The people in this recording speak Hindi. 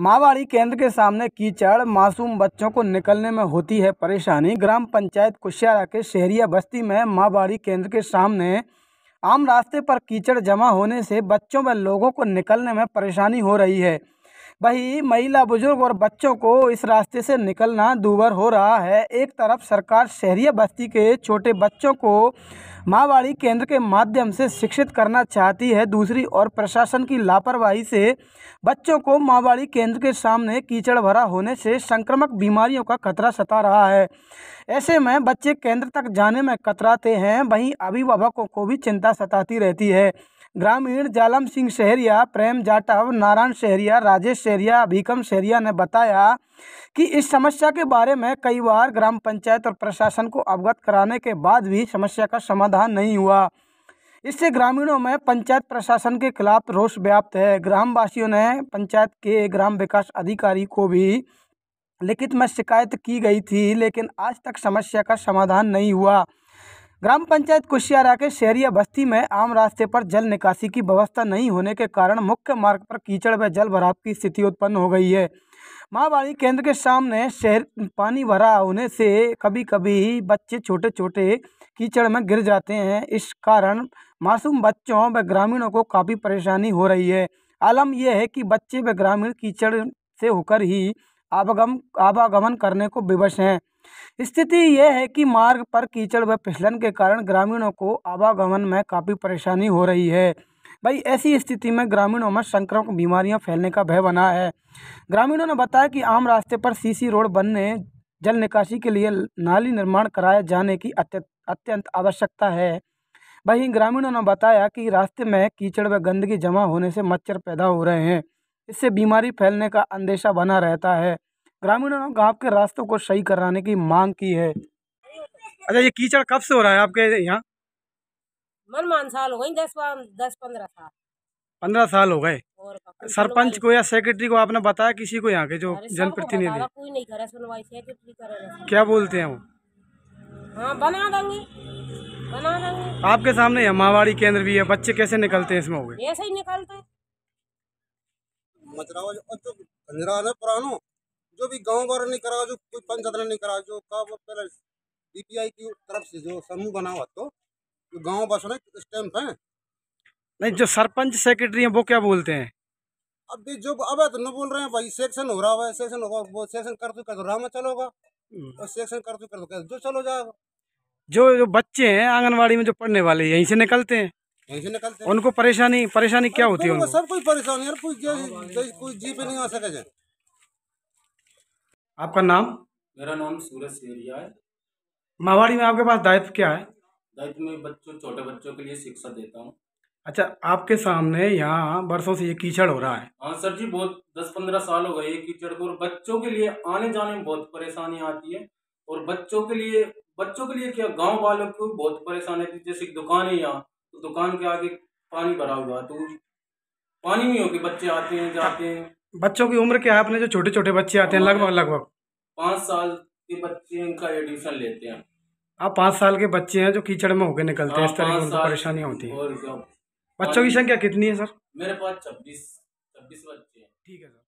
मावाड़ी केंद्र के सामने कीचड़ मासूम बच्चों को निकलने में होती है परेशानी ग्राम पंचायत कुशियारा के शहरिया बस्ती में मावाड़ी केंद्र के सामने आम रास्ते पर कीचड़ जमा होने से बच्चों व लोगों को निकलने में परेशानी हो रही है वही महिला बुजुर्ग और बच्चों को इस रास्ते से निकलना दूभर हो रहा है एक तरफ सरकार शहरी बस्ती के छोटे बच्चों को माँवाड़ी केंद्र के माध्यम से शिक्षित करना चाहती है दूसरी ओर प्रशासन की लापरवाही से बच्चों को माँवाड़ी केंद्र के सामने कीचड़ भरा होने से संक्रमक बीमारियों का खतरा सता रहा है ऐसे में बच्चे केंद्र तक जाने में कतराते हैं वहीं अभिभावकों को भी चिंता सताती रहती है ग्रामीण जालम सिंह शहरिया प्रेम जाटव नारायण शहरिया राजेश शहरिया अभिकम शहरिया ने बताया कि इस समस्या के बारे में कई बार ग्राम पंचायत और प्रशासन को अवगत कराने के बाद भी समस्या का समाधान नहीं हुआ इससे ग्रामीणों में पंचायत प्रशासन के खिलाफ रोष व्याप्त है ग्रामवासियों ने पंचायत के ग्राम विकास अधिकारी को भी लिखित में शिकायत की गई थी लेकिन आज तक समस्या का समाधान नहीं हुआ ग्राम पंचायत कुशियारा के शहरीय बस्ती में आम रास्ते पर जल निकासी की व्यवस्था नहीं होने के कारण मुख्य मार्ग पर कीचड़ व जल भराव की स्थिति उत्पन्न हो गई है माहवाड़ी केंद्र के सामने शहर पानी भरा होने से कभी कभी बच्चे छोटे छोटे कीचड़ में गिर जाते हैं इस कारण मासूम बच्चों व ग्रामीणों को काफ़ी परेशानी हो रही है आलम यह है कि बच्चे व ग्रामीण कीचड़ से होकर ही आवागम आवागमन करने को विवश हैं स्थिति यह है कि मार्ग पर कीचड़ व फिसलन के कारण ग्रामीणों को आवागमन में काफ़ी परेशानी हो रही है भाई ऐसी स्थिति में ग्रामीणों में संक्रमण बीमारियां फैलने का भय बना है ग्रामीणों ने बताया कि आम रास्ते पर सीसी रोड बनने जल निकासी के लिए नाली निर्माण कराए जाने की अत्यंत आवश्यकता है वहीं ग्रामीणों ने बताया कि रास्ते में कीचड़ व गंदगी जमा होने से मच्छर पैदा हो रहे हैं इससे बीमारी फैलने का अंदेशा बना रहता है ग्रामीणों ने गांव के रास्तों को सही कराने की मांग की है अच्छा ये कीचड़ कब से हो रहा है आपके यहाँ मन मान साल हो गई दस दस पंद्रह साल पंद्रह साल हो गए तो सरपंच को या सेक्रेटरी को आपने बताया किसी को यहाँ के जो जनप्रतिनिधि क्या बोलते हैं वो हाँ बना देंगे बना देंगे आपके सामने मावाड़ी केंद्र भी है बच्चे कैसे निकलते हैं इसमें हो गए ऐसे ही निकलते हैं जो भी गाँव वालों नहीं करा जो कोई पंचायत ने नहीं करा जो कब पहले डीपीआई की तरफ से जो समूह बना हुआ तो जो गाँव बस ने इस है नहीं जो सरपंच सेक्रेटरी है वो क्या बोलते हैं अब भी जो अब तो न बोल रहे हैं भाई सेक्शन हो रहा है सेक्शन होगा वो सेक्शन कर तो कर दो राम चलोगा हम्म। और सेक्शन कर तो कर दो जो चलो जाएगा जो जो बच्चे हैं आंगनबाड़ी में जो पढ़ने वाले यहीं से निकलते हैं यहीं से निकलते हैं उनको परेशानी परेशानी क्या होती है सब कोई परेशानी यार कोई कोई जी पे नहीं आ सके आपका नाम मेरा नाम सूरज सेरिया है मावाड़ी में आपके पास दायित्व क्या है दायित्व में बच्चों छोटे बच्चों के लिए शिक्षा देता हूँ अच्छा आपके सामने यहाँ बरसों से ये कीचड़ हो रहा है हाँ सर जी बहुत दस पंद्रह साल हो गए ये कीचड़ को और बच्चों के लिए आने जाने में बहुत परेशानी आती है और बच्चों के लिए बच्चों के लिए क्या गांव वालों को बहुत परेशानी आती है जैसे दुकान है यहाँ तो दुकान के आगे पानी भरा हुआ तो पानी नहीं होगी बच्चे आते हैं जाते हैं बच्चों की उम्र क्या है अपने जो छोटे छोटे बच्चे आते हैं लगभग लगभग पाँच साल के बच्चे इनका एडमिशन लेते हैं आप पाँच साल के बच्चे हैं जो कीचड़ में होके निकलते हैं हाँ, इस तरह की परेशानियाँ होती है बच्चों की संख्या कितनी है सर मेरे पास छब्बीस छब्बीस बच्चे हैं ठीक है सर